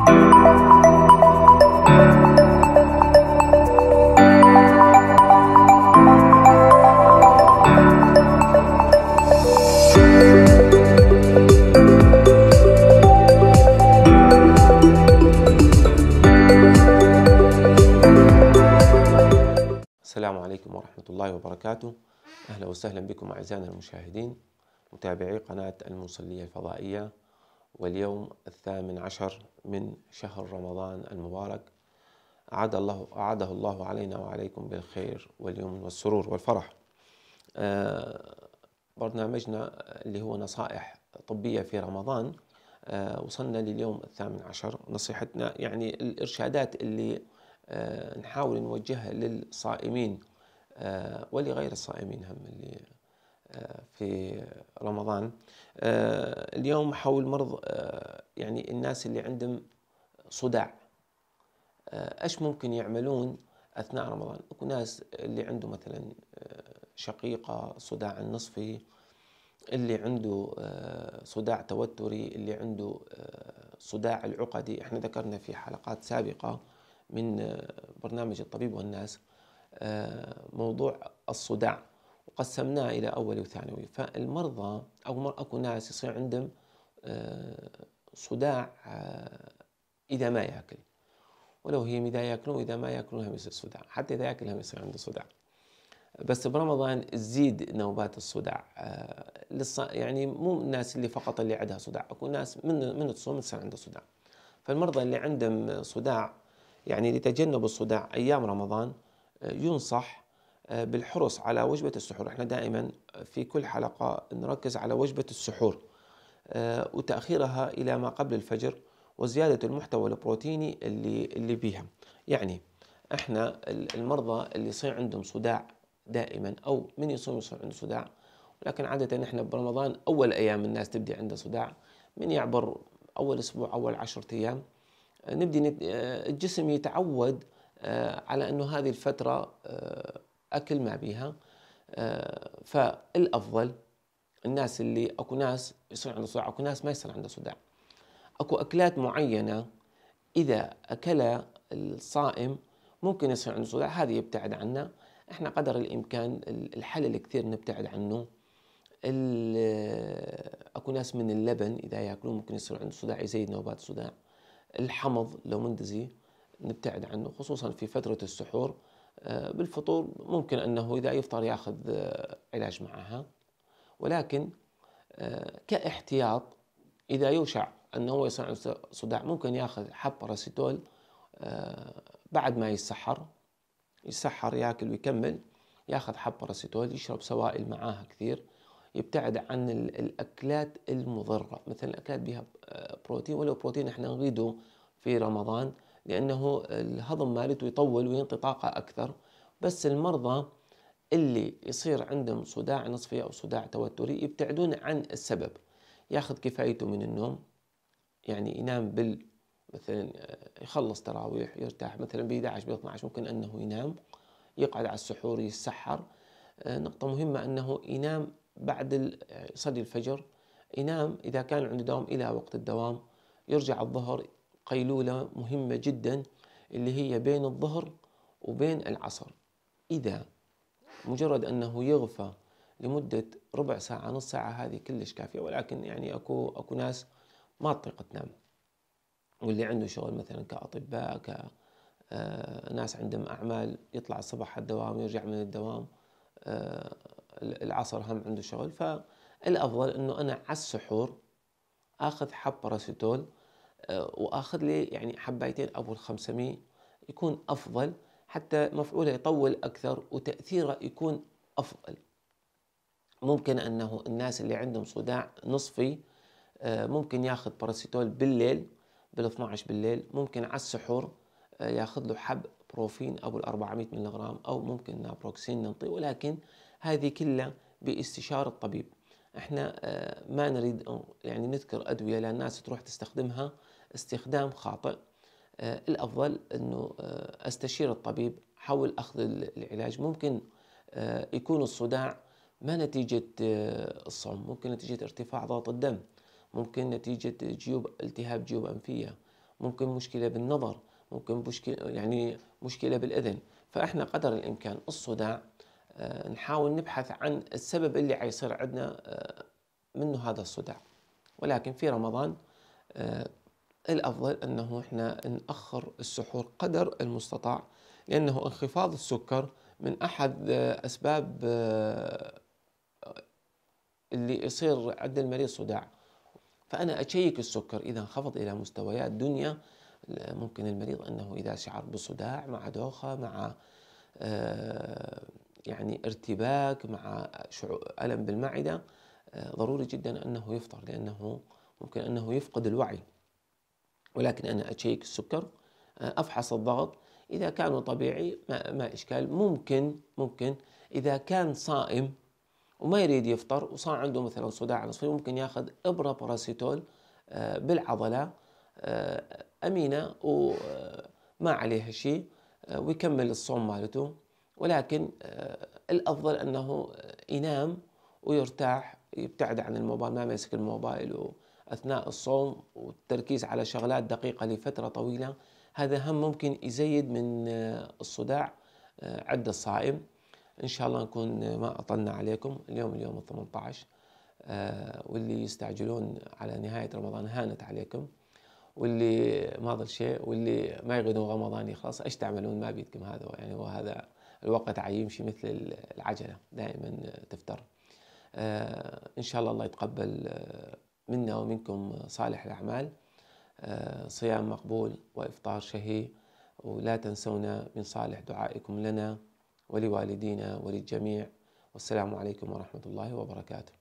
السلام عليكم ورحمة الله وبركاته أهلا وسهلا بكم أعزائنا المشاهدين متابعي قناة المصلية الفضائية واليوم الثامن عشر من شهر رمضان المبارك أعاد الله أعاده الله علينا وعليكم بالخير واليمن والسرور والفرح آه، برنامجنا اللي هو نصائح طبية في رمضان آه، وصلنا لليوم الثامن عشر نصيحتنا يعني الإرشادات اللي آه، نحاول نوجهها للصائمين ولغير الصائمين هم اللي في رمضان آه، اليوم حول مرض آه، يعني الناس اللي عندهم صداع آه، ايش ممكن يعملون اثناء رمضان اكو ناس اللي عنده مثلا شقيقه صداع النصفي اللي عنده صداع توتري اللي عنده صداع العقدي احنا ذكرنا في حلقات سابقه من برنامج الطبيب والناس موضوع الصداع قسمناه إلى أول وثانوي فالمرضى أو أكو ناس يصير عندهم آه، صداع آه، إذا ما يأكل ولو هي إذا يأكلون إذا ما يأكلون هم يصير صداع حتى إذا يأكل هم يصير عنده صداع بس برمضان تزيد نوبات الصداع آه، يعني مو الناس اللي فقط اللي عندها صداع اكو ناس من من تصوم تصير عنده صداع فالمرضى اللي عندهم صداع يعني لتجنب الصداع ايام رمضان ينصح آه، بالحرص على وجبة السحور احنا دائما في كل حلقة نركز على وجبة السحور آه، وتأخيرها إلى ما قبل الفجر وزيادة المحتوى البروتيني اللي اللي بيها يعني احنا المرضى اللي يصير عندهم صداع دائما أو من يصوم يصير عنده صداع لكن عادة احنا برمضان أول أيام الناس تبدي عندها صداع من يعبر أول أسبوع أول عشرة أيام نبدي آه، الجسم يتعود على أنه هذه الفترة اكل ما بيها آه، فالافضل الناس اللي اكو ناس يصير عنده صداع اكو ناس ما يصير عنده صداع اكو اكلات معينه اذا اكلها الصائم ممكن يصير عنده صداع هذه يبتعد عنها احنا قدر الامكان الحل اللي كثير نبتعد عنه اكو ناس من اللبن اذا ياكلوه ممكن يصير عنده صداع يزيد نوبات صداع الحمض لو مندزي نبتعد عنه خصوصا في فتره السحور آه، بالفطور ممكن أنه إذا يفطر يأخذ آه، علاج معها ولكن آه، كاحتياط إذا يوشع أنه هو يصير صداع ممكن يأخذ حب باراسيتول بعد ما يسحر يسحر ياكل ويكمل ياخذ حب باراسيتول يشرب سوائل معاها كثير يبتعد عن الاكلات المضره مثلا الاكلات بها بروتين ولو بروتين احنا نريده في رمضان لأنه الهضم مالته يطول وينطي طاقة أكثر بس المرضى اللي يصير عندهم صداع نصفي أو صداع توتري يبتعدون عن السبب ياخذ كفايته من النوم يعني ينام بال مثلا آه، يخلص تراويح يرتاح مثلا ب 11 ب 12 ممكن انه ينام يقعد على السحور يتسحر آه، نقطة مهمة انه ينام بعد آه، صلي الفجر ينام اذا كان عنده دوام الى وقت الدوام يرجع الظهر قيلولة مهمة جدا اللي هي بين الظهر وبين العصر إذا مجرد أنه يغفى لمدة ربع ساعة نص ساعة هذه كلش كافية ولكن يعني أكو أكو ناس ما تطيق تنام واللي عنده شغل مثلا كأطباء ك آه، ناس عندهم أعمال يطلع الصبح على الدوام يرجع من الدوام آه، العصر هم عنده شغل فالأفضل أنه أنا على السحور أخذ حب باراسيتول واخذ لي يعني حبايتين ابو ال 500 يكون افضل حتى مفعوله يطول اكثر وتاثيره يكون افضل ممكن انه الناس اللي عندهم صداع نصفي آه، ممكن ياخذ باراسيتول بالليل بال 12 بالليل ممكن على السحور آه، ياخذ له حب بروفين ابو ال 400 ملغ او ممكن نابروكسين ننطي ولكن هذه كلها باستشاره الطبيب احنا آه، ما نريد يعني نذكر ادويه لان الناس تروح تستخدمها استخدام خاطئ آه، الأفضل أنه آه، أستشير الطبيب حول أخذ العلاج ممكن آه، يكون الصداع ما نتيجة الصم ممكن نتيجة ارتفاع ضغط الدم ممكن نتيجة جيوب التهاب جيوب أنفية ممكن مشكلة بالنظر ممكن مشكلة يعني مشكلة بالأذن فإحنا قدر الإمكان الصداع نحاول نبحث عن السبب اللي عيصير عندنا منه هذا الصداع ولكن في رمضان الأفضل أنه إحنا نأخر السحور قدر المستطاع لأنه انخفاض السكر من أحد آه، أسباب آه، اللي يصير عند المريض صداع فأنا أشيك السكر إذا انخفض إلى مستويات دنيا ممكن المريض أنه إذا شعر بصداع مع دوخة مع آه، يعني ارتباك مع ألم بالمعدة ضروري جدا أنه يفطر لأنه ممكن أنه يفقد الوعي ولكن أنا أشيك السكر آه، أفحص الضغط إذا كان طبيعي ما, ما إشكال ممكن ممكن إذا كان صائم وما يريد يفطر وصار عنده مثلا صداع نصفي ممكن ياخذ إبرة باراسيتول آه، بالعضلة آه، أمينة وما عليها شيء ويكمل الصوم مالته ولكن الأفضل أنه ينام ويرتاح يبتعد عن الموبايل ما يمسك الموبايل أثناء الصوم والتركيز على شغلات دقيقة لفترة طويلة هذا هم ممكن يزيد من آه، الصداع آه، عند الصائم إن شاء الله نكون آه، ما أطلنا عليكم اليوم اليوم ال 18 واللي يستعجلون على نهاية رمضان هانت عليكم واللي ما ضل شيء واللي ما يغدون رمضان يخلص ايش تعملون ما بيدكم هذا يعني هو هذا الوقت عيمشي مثل العجلة دائما تفتر ان شاء الله الله يتقبل منا ومنكم صالح الأعمال آه، صيام مقبول وإفطار شهي ولا تنسونا من صالح دعائكم لنا ولوالدينا وللجميع والسلام عليكم ورحمة الله وبركاته